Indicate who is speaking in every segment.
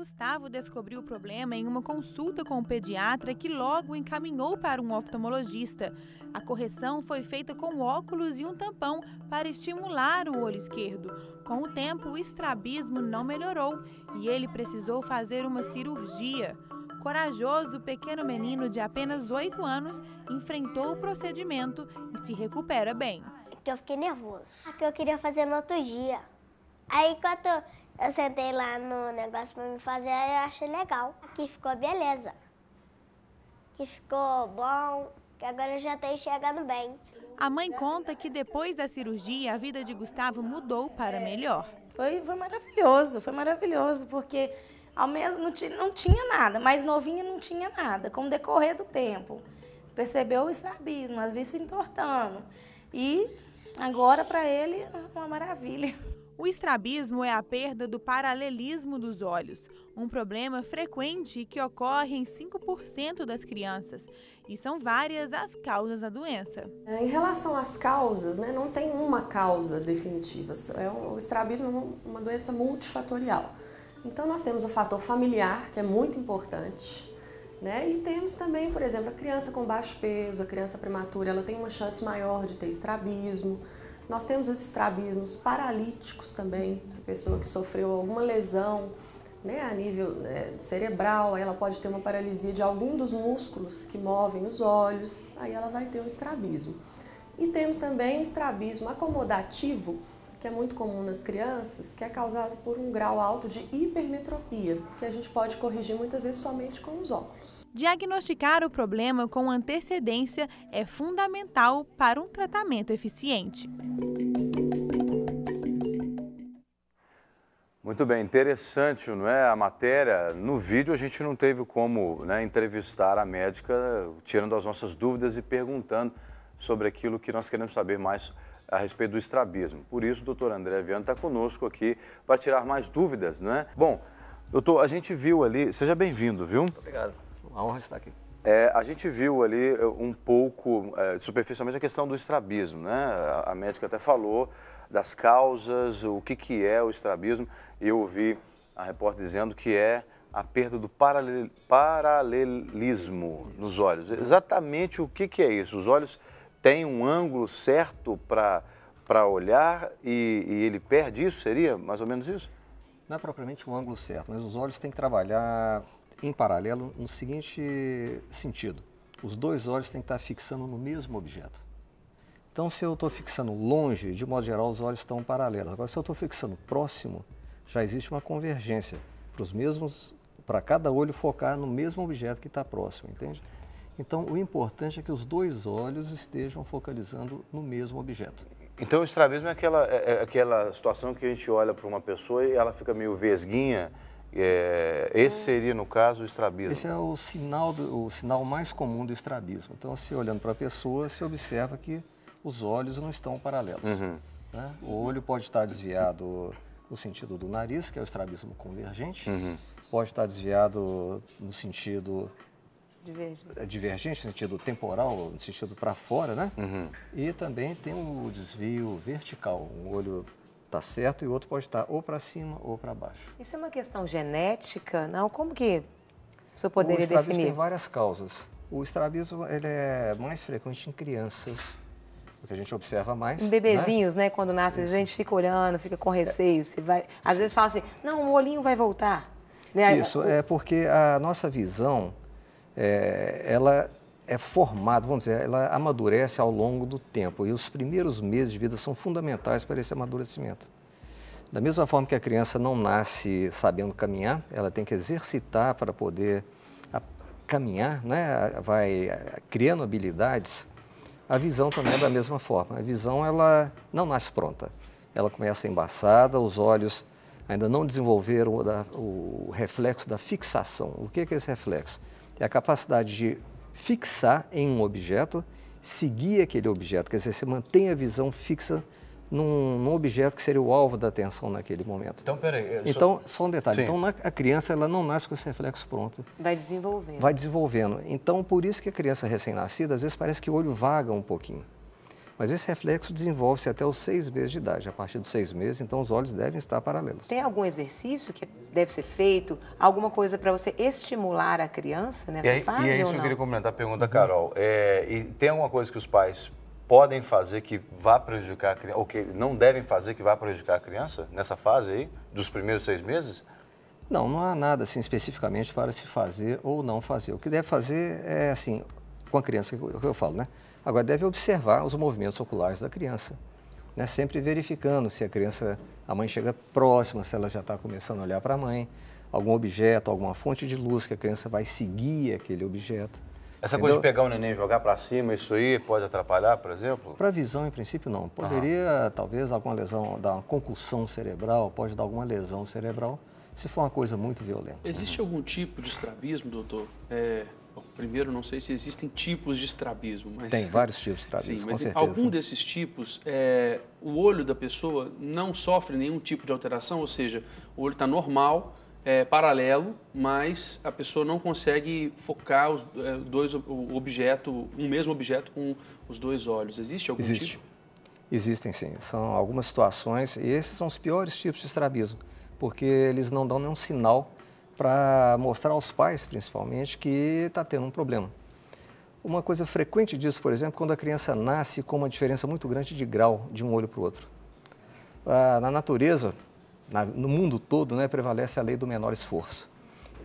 Speaker 1: Gustavo descobriu o problema em uma consulta com o pediatra que logo encaminhou para um oftalmologista. A correção foi feita com óculos e um tampão para estimular o olho esquerdo. Com o tempo, o estrabismo não melhorou e ele precisou fazer uma cirurgia. Corajoso, o pequeno menino de apenas 8 anos enfrentou o procedimento e se recupera bem. Então eu fiquei nervoso. Aqui eu queria fazer no outro dia. Aí quando eu sentei lá no negócio para me fazer e achei legal. Aqui ficou beleza. Que ficou bom, que agora eu já estou enxergando bem. A mãe conta que depois da cirurgia a vida de Gustavo mudou para melhor. Foi, foi maravilhoso, foi maravilhoso, porque ao mesmo não tinha, não tinha nada, mais novinha não tinha nada. Com o decorrer do tempo, percebeu o estrabismo, às vezes se entortando. E agora para ele uma maravilha. O estrabismo é a perda do paralelismo dos olhos, um problema frequente que ocorre em 5% das crianças, e são várias as causas da doença. É, em relação às causas, né, não tem uma causa
Speaker 2: definitiva. É o estrabismo é uma doença multifatorial. Então nós temos o fator familiar, que é muito importante, né? E temos também, por exemplo, a criança com baixo peso, a criança prematura, ela tem uma chance maior de ter estrabismo. Nós temos os estrabismos paralíticos também, a pessoa que sofreu alguma lesão né, a nível né, cerebral, ela pode ter uma paralisia de algum dos músculos que movem os olhos, aí ela vai ter um estrabismo. E temos também o estrabismo acomodativo, que é muito comum nas crianças, que é causado por um grau alto de hipermetropia,
Speaker 1: que a gente pode corrigir muitas vezes somente com os óculos. Diagnosticar o problema com antecedência é fundamental para um tratamento eficiente. Muito bem, interessante, não é? A matéria. No vídeo a gente não teve como né, entrevistar a médica, tirando as nossas dúvidas e perguntando sobre aquilo que nós queremos saber mais sobre a respeito do estrabismo. Por isso, o doutor André Viano está conosco aqui para tirar mais dúvidas, não é? Bom, doutor, a gente viu ali, seja bem-vindo, viu? Muito obrigado, uma honra estar aqui. É, a gente viu ali eh, um pouco, é, superficialmente, a questão do estrabismo, né? A, a médica até falou das causas, o que, que é o estrabismo. Eu ouvi a repórter dizendo que é a perda do paralel, paralelismo nos olhos. Exatamente o que, que é isso? Os olhos tem um ângulo certo para olhar e, e ele perde isso? Seria mais ou menos isso?
Speaker 2: Não é propriamente um ângulo certo, mas os olhos têm que trabalhar em paralelo no seguinte sentido: os dois olhos têm que estar fixando no mesmo objeto. Então, se eu estou fixando longe, de modo geral, os olhos estão paralelos. Agora, se eu estou fixando próximo, já existe uma convergência para os mesmos, para cada olho focar no mesmo objeto que está próximo, entende? Então, o importante é que os dois olhos estejam focalizando no mesmo objeto.
Speaker 1: Então, o estrabismo é aquela, é, é aquela situação que a gente olha para uma pessoa e ela fica meio vesguinha. É, esse seria, no caso, o estrabismo. Esse é
Speaker 2: o sinal, do, o sinal mais comum do estrabismo. Então, se olhando para a pessoa, se observa que os olhos não estão paralelos. Uhum. Né? O olho pode estar desviado no sentido do nariz, que é o estrabismo convergente, uhum. pode estar desviado no sentido Divergente. É divergente no sentido temporal, no sentido para fora, né? Uhum. E também tem o desvio vertical. Um olho está certo e o outro pode estar ou para cima ou para baixo.
Speaker 1: Isso é uma questão genética? Não? Como que o senhor poderia o definir? O tem
Speaker 2: várias causas. O estrabismo ele é mais frequente em crianças, o que a gente observa mais. Em né? bebezinhos,
Speaker 1: né? né? Quando nasce, a gente fica olhando, fica com receio. É. Se vai... Às Sim. vezes fala assim, não, o olhinho vai voltar. Né? Isso, o... é
Speaker 2: porque a nossa visão é, ela é formada, vamos dizer, ela amadurece ao longo do tempo. E os primeiros meses de vida são fundamentais para esse amadurecimento. Da mesma forma que a criança não nasce sabendo caminhar, ela tem que exercitar para poder caminhar, né? vai criando habilidades. A visão também é da mesma forma. A visão ela não nasce pronta. Ela começa embaçada, os olhos ainda não desenvolveram o, reflexo da fixação. O que é, é esse reflexo? é a capacidade de fixar em um objeto, seguir aquele objeto, quer dizer, você mantém a visão fixa num, num, objeto que seria o alvo da atenção naquele momento.
Speaker 1: Então, peraí. Então, só um detalhe. Sim. Então,
Speaker 2: na, a criança ela não nasce com esse reflexo pronto.
Speaker 1: Vai desenvolvendo. Vai
Speaker 2: desenvolvendo. Então, por isso que a criança recém-nascida, às vezes, parece que o olho vaga um pouquinho. Mas esse reflexo desenvolve-se até os seis meses de idade. A partir dos seis meses, então, os olhos devem estar paralelos.
Speaker 1: Tem algum exercício que deve ser feito? Alguma coisa para você estimular a criança nessa e, fase? E é isso que eu queria complementar a pergunta Carol. É, tem alguma coisa que os pais podem fazer que vá prejudicar a criança, ou que não devem fazer que vá prejudicar a criança nessa fase aí, dos primeiros seis meses?
Speaker 2: Não, não há nada assim especificamente para se fazer ou não fazer. O que deve fazer é assim, com a criança, que eu falo, né? Agora, deve observar os movimentos oculares da criança, né? Sempre verificando se a criança, a mãe chega próxima, se ela já está começando a olhar para a mãe, algum objeto, alguma fonte de luz que a criança vai seguir aquele objeto.
Speaker 1: Essa Entendeu? coisa de pegar o um neném e jogar para cima, isso aí pode atrapalhar, por exemplo?
Speaker 2: Para visão, em princípio, não. Poderia, uhum. talvez, alguma lesão, dar uma concussão cerebral, pode dar alguma lesão cerebral, se for uma coisa muito violenta.
Speaker 1: Existe algum tipo de estrabismo, doutor, é, Bom, primeiro, não sei se existem tipos de estrabismo, mas... Tem vários tipos de estrabismo, Sim, mas algum desses tipos, é, o olho da pessoa não sofre nenhum tipo de alteração, ou seja, o olho está normal, é, paralelo, mas a pessoa não consegue focar os é, dois o objeto, um mesmo objeto com os dois olhos. Existe algum Existe.
Speaker 2: tipo? Existem sim. São algumas situações, e esses são os piores tipos de estrabismo, porque eles não dão nenhum sinal para mostrar aos pais, principalmente, que está tendo um problema. Uma coisa frequente disso, por exemplo, quando a criança nasce com uma diferença muito grande de grau de um olho para o outro. Ah, na natureza, na, no mundo todo, né, prevalece a lei do menor esforço.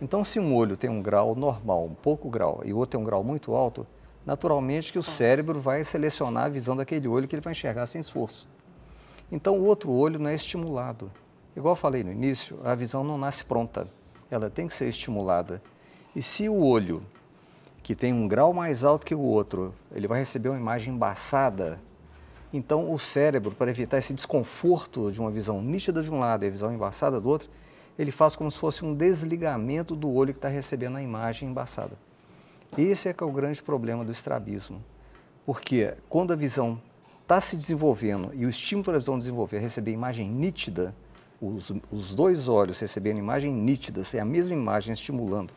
Speaker 2: Então, se um olho tem um grau normal, um pouco grau, e o outro tem um grau muito alto, naturalmente que o cérebro vai selecionar a visão daquele olho que ele vai enxergar sem esforço. Então, o outro olho não é estimulado. Igual eu falei no início, a visão não nasce pronta ela tem que ser estimulada. E se o olho, que tem um grau mais alto que o outro, ele vai receber uma imagem embaçada, então o cérebro, para evitar esse desconforto de uma visão nítida de um lado e a visão embaçada do outro, ele faz como se fosse um desligamento do olho que está recebendo a imagem embaçada. Esse é que é o grande problema do estrabismo, porque quando a visão está se desenvolvendo e o estímulo para a visão desenvolver, é receber imagem nítida, os, os dois olhos recebendo imagem nítida, é a mesma imagem estimulando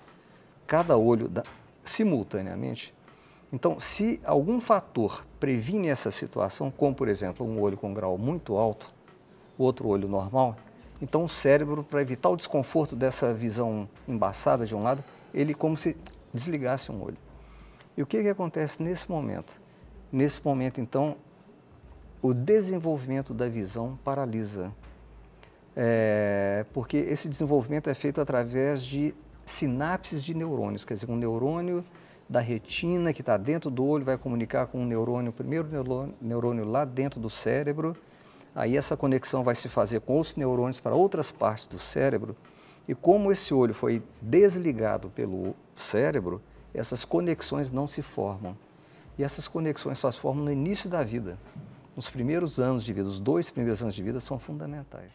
Speaker 2: cada olho da, simultaneamente. Então, se algum fator previne essa situação, como por exemplo um olho com grau muito alto, outro olho normal, então o cérebro, para evitar o desconforto dessa visão embaçada de um lado, ele como se desligasse um olho. E o que, que acontece nesse momento? Nesse momento, então, o desenvolvimento da visão paralisa. É, porque esse desenvolvimento é feito através de sinapses de neurônios, quer dizer, um neurônio da retina que está dentro do olho vai comunicar com um neurônio, o primeiro neurônio, neurônio lá dentro do cérebro, aí essa conexão vai se fazer com os neurônios para outras partes do cérebro, e como esse olho foi desligado pelo cérebro, essas conexões não se formam. E essas conexões só se formam no início da vida. Nos primeiros anos de vida, os dois primeiros anos de vida são fundamentais.